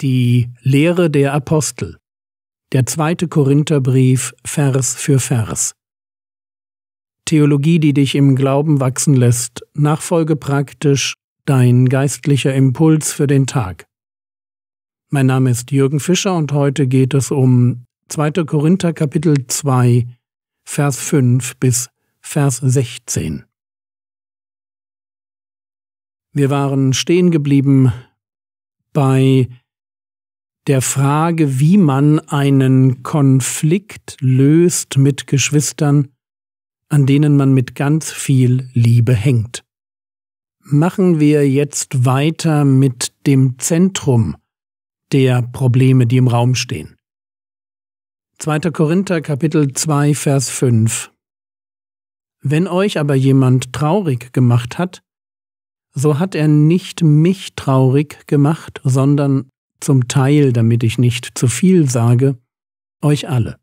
die Lehre der Apostel, der zweite Korintherbrief Vers für Vers. Theologie, die dich im Glauben wachsen lässt, nachfolge praktisch dein geistlicher Impuls für den Tag. Mein Name ist Jürgen Fischer und heute geht es um 2. Korinther Kapitel 2, Vers 5 bis Vers 16. Wir waren stehen geblieben bei der Frage, wie man einen Konflikt löst mit Geschwistern, an denen man mit ganz viel Liebe hängt. Machen wir jetzt weiter mit dem Zentrum der Probleme, die im Raum stehen. 2. Korinther Kapitel 2 Vers 5 Wenn euch aber jemand traurig gemacht hat, so hat er nicht mich traurig gemacht, sondern zum Teil, damit ich nicht zu viel sage, euch alle.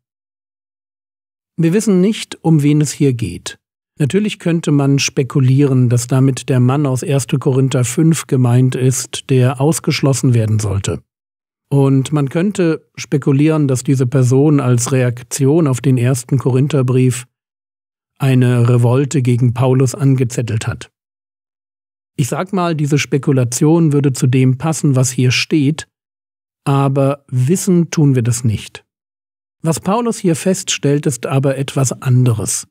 Wir wissen nicht, um wen es hier geht. Natürlich könnte man spekulieren, dass damit der Mann aus 1. Korinther 5 gemeint ist, der ausgeschlossen werden sollte. Und man könnte spekulieren, dass diese Person als Reaktion auf den 1. Korintherbrief eine Revolte gegen Paulus angezettelt hat. Ich sag mal, diese Spekulation würde zu dem passen, was hier steht, aber wissen tun wir das nicht. Was Paulus hier feststellt, ist aber etwas anderes.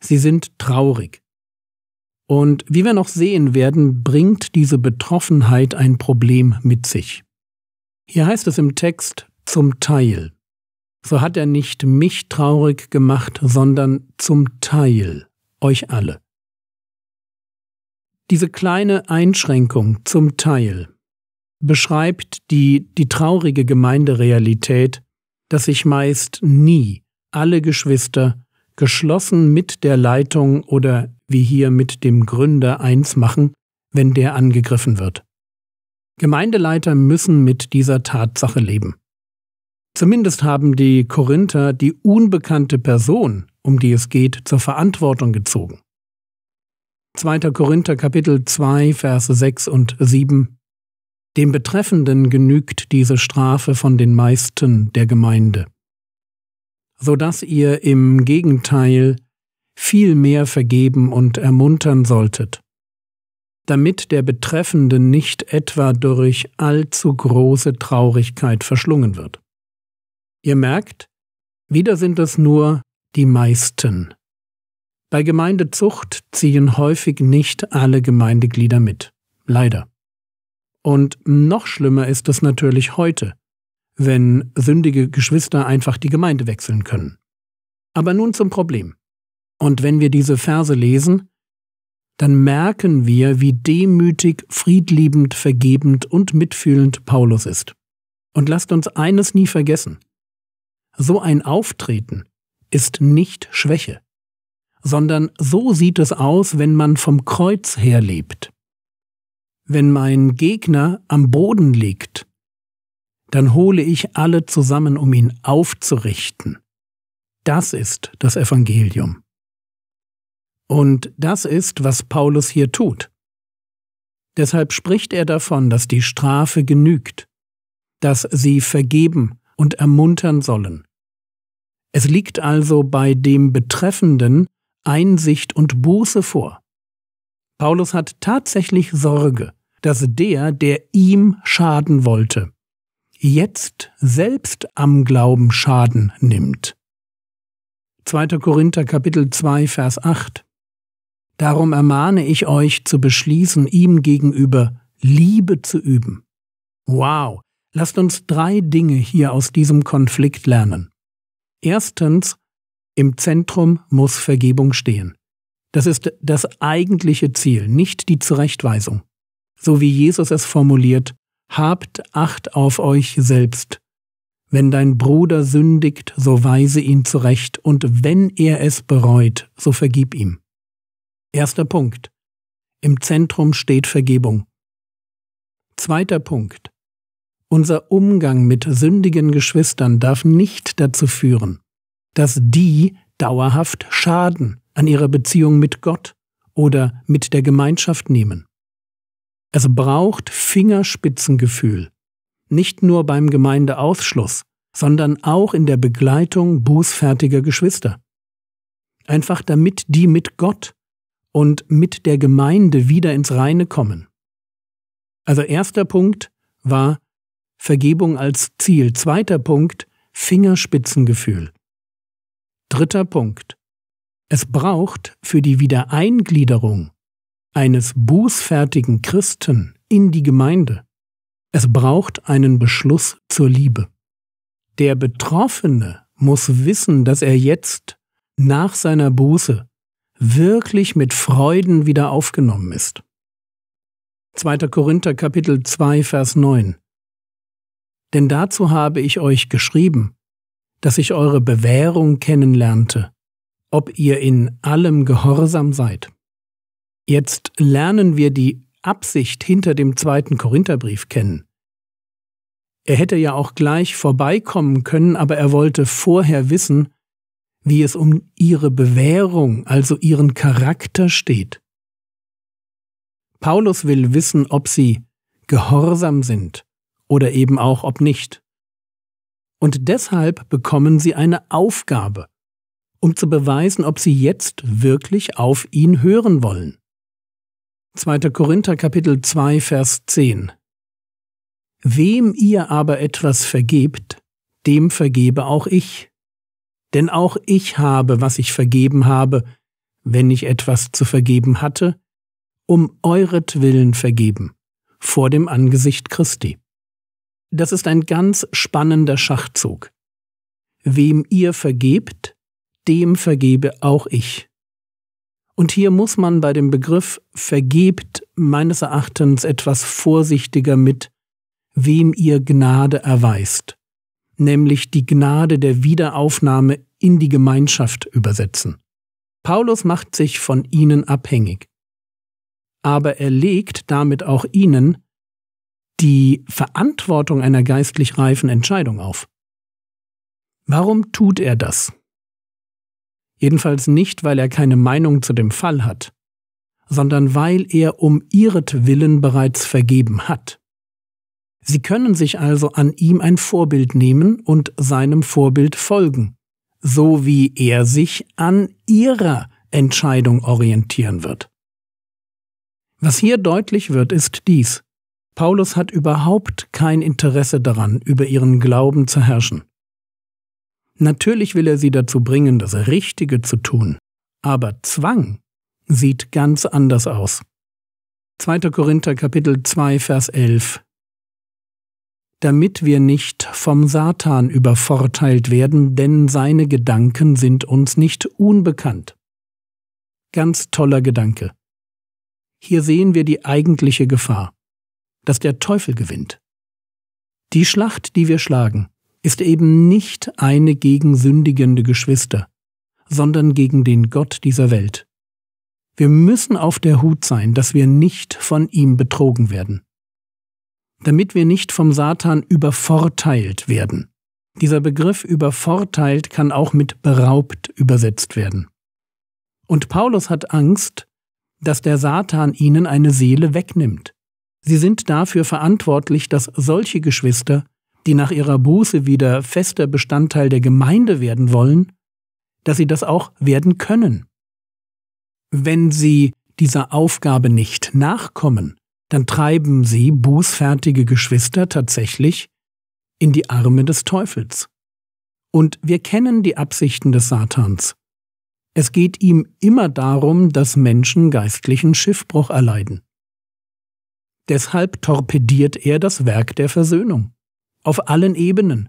Sie sind traurig. Und wie wir noch sehen werden, bringt diese Betroffenheit ein Problem mit sich. Hier heißt es im Text zum Teil. So hat er nicht mich traurig gemacht, sondern zum Teil euch alle. Diese kleine Einschränkung zum Teil beschreibt die, die traurige Gemeinderealität, dass sich meist nie alle Geschwister geschlossen mit der Leitung oder wie hier mit dem Gründer eins machen, wenn der angegriffen wird. Gemeindeleiter müssen mit dieser Tatsache leben. Zumindest haben die Korinther die unbekannte Person, um die es geht, zur Verantwortung gezogen. 2. Korinther Kapitel 2 Verse 6 und 7 dem Betreffenden genügt diese Strafe von den meisten der Gemeinde, so dass ihr im Gegenteil viel mehr vergeben und ermuntern solltet, damit der Betreffende nicht etwa durch allzu große Traurigkeit verschlungen wird. Ihr merkt, wieder sind es nur die meisten. Bei Gemeindezucht ziehen häufig nicht alle Gemeindeglieder mit. Leider. Und noch schlimmer ist es natürlich heute, wenn sündige Geschwister einfach die Gemeinde wechseln können. Aber nun zum Problem. Und wenn wir diese Verse lesen, dann merken wir, wie demütig, friedliebend, vergebend und mitfühlend Paulus ist. Und lasst uns eines nie vergessen. So ein Auftreten ist nicht Schwäche, sondern so sieht es aus, wenn man vom Kreuz her lebt wenn mein Gegner am Boden liegt, dann hole ich alle zusammen, um ihn aufzurichten. Das ist das Evangelium. Und das ist, was Paulus hier tut. Deshalb spricht er davon, dass die Strafe genügt, dass sie vergeben und ermuntern sollen. Es liegt also bei dem Betreffenden Einsicht und Buße vor. Paulus hat tatsächlich Sorge, dass der, der ihm schaden wollte, jetzt selbst am Glauben Schaden nimmt. 2. Korinther Kapitel 2 Vers 8 Darum ermahne ich euch zu beschließen, ihm gegenüber Liebe zu üben. Wow, lasst uns drei Dinge hier aus diesem Konflikt lernen. Erstens, im Zentrum muss Vergebung stehen. Das ist das eigentliche Ziel, nicht die Zurechtweisung. So wie Jesus es formuliert, habt Acht auf euch selbst. Wenn dein Bruder sündigt, so weise ihn zurecht, und wenn er es bereut, so vergib ihm. Erster Punkt. Im Zentrum steht Vergebung. Zweiter Punkt. Unser Umgang mit sündigen Geschwistern darf nicht dazu führen, dass die dauerhaft schaden an ihrer Beziehung mit Gott oder mit der Gemeinschaft nehmen. Es braucht Fingerspitzengefühl, nicht nur beim Gemeindeausschluss, sondern auch in der Begleitung bußfertiger Geschwister. Einfach damit die mit Gott und mit der Gemeinde wieder ins Reine kommen. Also erster Punkt war Vergebung als Ziel. Zweiter Punkt Fingerspitzengefühl. Dritter Punkt es braucht für die Wiedereingliederung eines bußfertigen Christen in die Gemeinde, es braucht einen Beschluss zur Liebe. Der Betroffene muss wissen, dass er jetzt nach seiner Buße wirklich mit Freuden wieder aufgenommen ist. 2. Korinther Kapitel 2 Vers 9 Denn dazu habe ich euch geschrieben, dass ich eure Bewährung kennenlernte ob ihr in allem gehorsam seid. Jetzt lernen wir die Absicht hinter dem zweiten Korintherbrief kennen. Er hätte ja auch gleich vorbeikommen können, aber er wollte vorher wissen, wie es um ihre Bewährung, also ihren Charakter steht. Paulus will wissen, ob sie gehorsam sind oder eben auch ob nicht. Und deshalb bekommen sie eine Aufgabe um zu beweisen, ob sie jetzt wirklich auf ihn hören wollen. 2. Korinther Kapitel 2 Vers 10 Wem ihr aber etwas vergebt, dem vergebe auch ich. Denn auch ich habe, was ich vergeben habe, wenn ich etwas zu vergeben hatte, um euretwillen vergeben, vor dem Angesicht Christi. Das ist ein ganz spannender Schachzug. Wem ihr vergebt, dem vergebe auch ich. Und hier muss man bei dem Begriff vergebt meines Erachtens etwas vorsichtiger mit, wem ihr Gnade erweist, nämlich die Gnade der Wiederaufnahme in die Gemeinschaft übersetzen. Paulus macht sich von ihnen abhängig, aber er legt damit auch ihnen die Verantwortung einer geistlich reifen Entscheidung auf. Warum tut er das? jedenfalls nicht, weil er keine Meinung zu dem Fall hat, sondern weil er um ihretwillen bereits vergeben hat. Sie können sich also an ihm ein Vorbild nehmen und seinem Vorbild folgen, so wie er sich an ihrer Entscheidung orientieren wird. Was hier deutlich wird, ist dies. Paulus hat überhaupt kein Interesse daran, über ihren Glauben zu herrschen. Natürlich will er sie dazu bringen, das Richtige zu tun, aber Zwang sieht ganz anders aus. 2. Korinther Kapitel 2 Vers 11 damit wir nicht vom Satan übervorteilt werden, denn seine Gedanken sind uns nicht unbekannt. Ganz toller Gedanke. Hier sehen wir die eigentliche Gefahr, dass der Teufel gewinnt. Die Schlacht, die wir schlagen, ist eben nicht eine gegen sündigende Geschwister, sondern gegen den Gott dieser Welt. Wir müssen auf der Hut sein, dass wir nicht von ihm betrogen werden. Damit wir nicht vom Satan übervorteilt werden. Dieser Begriff übervorteilt kann auch mit beraubt übersetzt werden. Und Paulus hat Angst, dass der Satan ihnen eine Seele wegnimmt. Sie sind dafür verantwortlich, dass solche Geschwister die nach ihrer Buße wieder fester Bestandteil der Gemeinde werden wollen, dass sie das auch werden können. Wenn sie dieser Aufgabe nicht nachkommen, dann treiben sie bußfertige Geschwister tatsächlich in die Arme des Teufels. Und wir kennen die Absichten des Satans. Es geht ihm immer darum, dass Menschen geistlichen Schiffbruch erleiden. Deshalb torpediert er das Werk der Versöhnung auf allen Ebenen.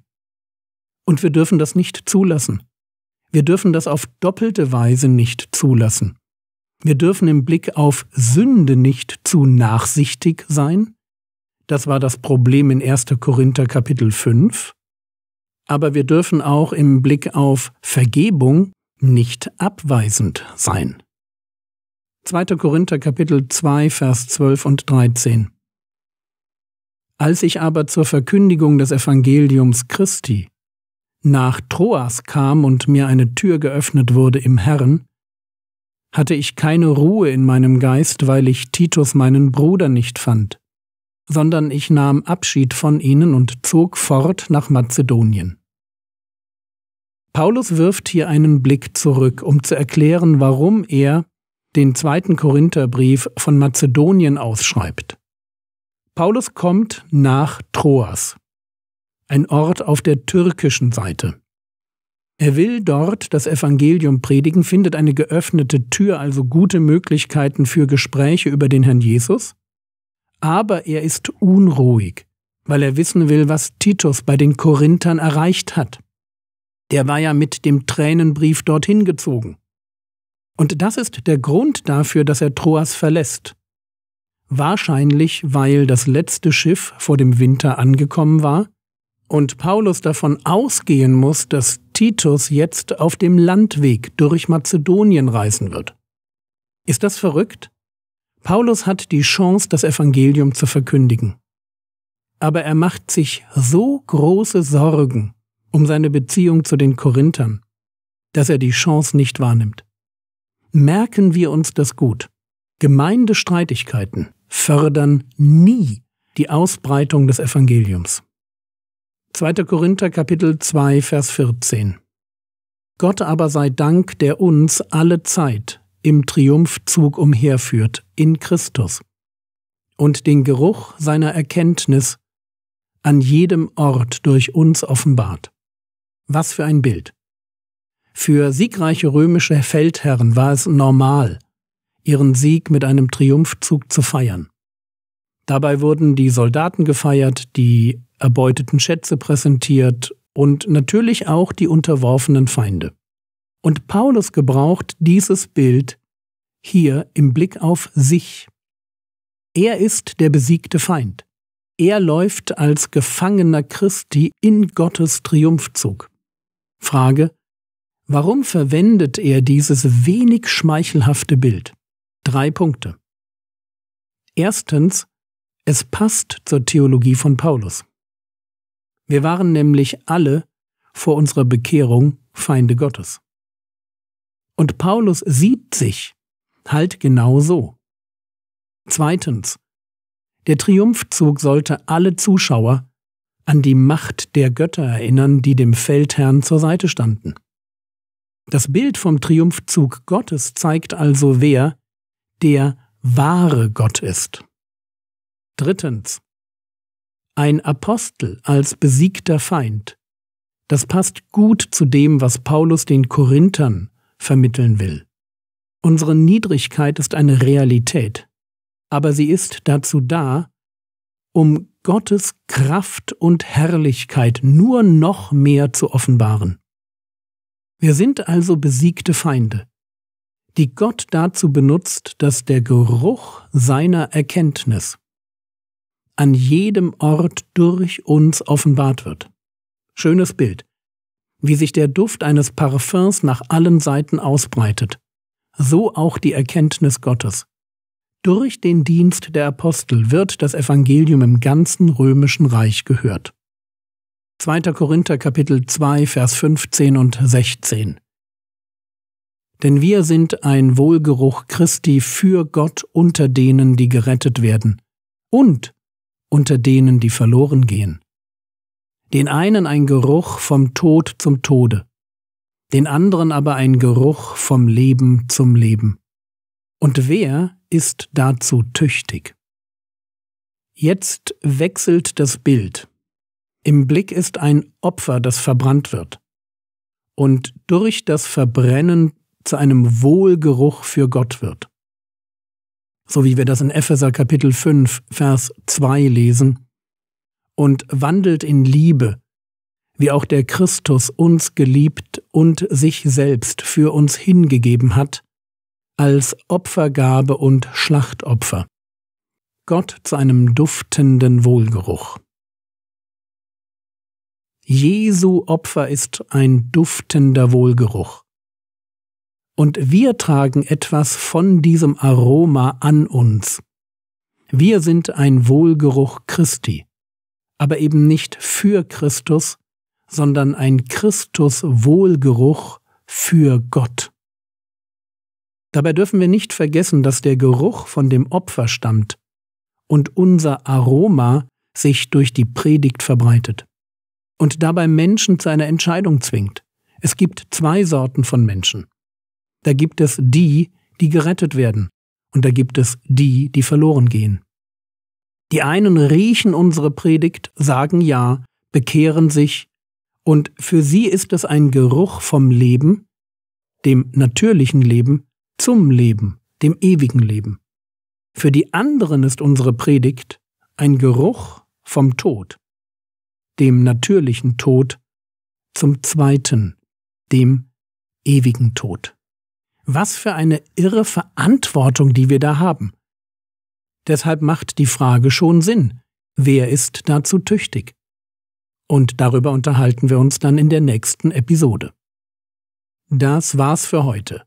Und wir dürfen das nicht zulassen. Wir dürfen das auf doppelte Weise nicht zulassen. Wir dürfen im Blick auf Sünde nicht zu nachsichtig sein. Das war das Problem in 1. Korinther Kapitel 5. Aber wir dürfen auch im Blick auf Vergebung nicht abweisend sein. 2. Korinther Kapitel 2 Vers 12 und 13 als ich aber zur Verkündigung des Evangeliums Christi nach Troas kam und mir eine Tür geöffnet wurde im Herrn, hatte ich keine Ruhe in meinem Geist, weil ich Titus meinen Bruder nicht fand, sondern ich nahm Abschied von ihnen und zog fort nach Mazedonien. Paulus wirft hier einen Blick zurück, um zu erklären, warum er den zweiten Korintherbrief von Mazedonien ausschreibt. Paulus kommt nach Troas, ein Ort auf der türkischen Seite. Er will dort das Evangelium predigen, findet eine geöffnete Tür, also gute Möglichkeiten für Gespräche über den Herrn Jesus, aber er ist unruhig, weil er wissen will, was Titus bei den Korinthern erreicht hat. Der war ja mit dem Tränenbrief dorthin gezogen. Und das ist der Grund dafür, dass er Troas verlässt wahrscheinlich weil das letzte Schiff vor dem Winter angekommen war und Paulus davon ausgehen muss, dass Titus jetzt auf dem Landweg durch Mazedonien reisen wird. Ist das verrückt? Paulus hat die Chance, das Evangelium zu verkündigen. Aber er macht sich so große Sorgen um seine Beziehung zu den Korinthern, dass er die Chance nicht wahrnimmt. Merken wir uns das gut. Gemeindestreitigkeiten fördern nie die Ausbreitung des Evangeliums. 2. Korinther Kapitel 2 Vers 14 Gott aber sei Dank, der uns alle Zeit im Triumphzug umherführt in Christus und den Geruch seiner Erkenntnis an jedem Ort durch uns offenbart. Was für ein Bild. Für siegreiche römische Feldherren war es normal, ihren Sieg mit einem Triumphzug zu feiern. Dabei wurden die Soldaten gefeiert, die erbeuteten Schätze präsentiert und natürlich auch die unterworfenen Feinde. Und Paulus gebraucht dieses Bild hier im Blick auf sich. Er ist der besiegte Feind. Er läuft als Gefangener Christi in Gottes Triumphzug. Frage, warum verwendet er dieses wenig schmeichelhafte Bild? Drei Punkte. Erstens, es passt zur Theologie von Paulus. Wir waren nämlich alle vor unserer Bekehrung Feinde Gottes. Und Paulus sieht sich halt genau so. Zweitens, der Triumphzug sollte alle Zuschauer an die Macht der Götter erinnern, die dem Feldherrn zur Seite standen. Das Bild vom Triumphzug Gottes zeigt also, wer der wahre Gott ist. Drittens. Ein Apostel als besiegter Feind. Das passt gut zu dem, was Paulus den Korinthern vermitteln will. Unsere Niedrigkeit ist eine Realität, aber sie ist dazu da, um Gottes Kraft und Herrlichkeit nur noch mehr zu offenbaren. Wir sind also besiegte Feinde die Gott dazu benutzt, dass der Geruch seiner Erkenntnis an jedem Ort durch uns offenbart wird. Schönes Bild. Wie sich der Duft eines Parfums nach allen Seiten ausbreitet, so auch die Erkenntnis Gottes. Durch den Dienst der Apostel wird das Evangelium im ganzen römischen Reich gehört. 2. Korinther Kapitel 2 Vers 15 und 16 denn wir sind ein Wohlgeruch Christi für Gott unter denen, die gerettet werden und unter denen, die verloren gehen. Den einen ein Geruch vom Tod zum Tode, den anderen aber ein Geruch vom Leben zum Leben. Und wer ist dazu tüchtig? Jetzt wechselt das Bild. Im Blick ist ein Opfer, das verbrannt wird. Und durch das Verbrennen zu einem Wohlgeruch für Gott wird. So wie wir das in Epheser Kapitel 5, Vers 2 lesen. Und wandelt in Liebe, wie auch der Christus uns geliebt und sich selbst für uns hingegeben hat, als Opfergabe und Schlachtopfer. Gott zu einem duftenden Wohlgeruch. Jesu Opfer ist ein duftender Wohlgeruch und wir tragen etwas von diesem Aroma an uns. Wir sind ein Wohlgeruch Christi, aber eben nicht für Christus, sondern ein Christus-Wohlgeruch für Gott. Dabei dürfen wir nicht vergessen, dass der Geruch von dem Opfer stammt und unser Aroma sich durch die Predigt verbreitet und dabei Menschen zu einer Entscheidung zwingt. Es gibt zwei Sorten von Menschen. Da gibt es die, die gerettet werden, und da gibt es die, die verloren gehen. Die einen riechen unsere Predigt, sagen ja, bekehren sich, und für sie ist es ein Geruch vom Leben, dem natürlichen Leben, zum Leben, dem ewigen Leben. Für die anderen ist unsere Predigt ein Geruch vom Tod, dem natürlichen Tod, zum zweiten, dem ewigen Tod. Was für eine irre Verantwortung, die wir da haben. Deshalb macht die Frage schon Sinn. Wer ist dazu tüchtig? Und darüber unterhalten wir uns dann in der nächsten Episode. Das war's für heute.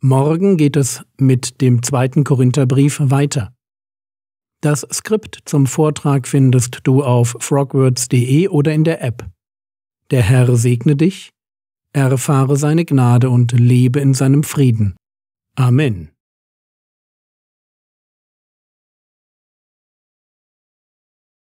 Morgen geht es mit dem zweiten Korintherbrief weiter. Das Skript zum Vortrag findest du auf frogwords.de oder in der App. Der Herr segne dich erfahre seine Gnade und lebe in seinem Frieden. Amen.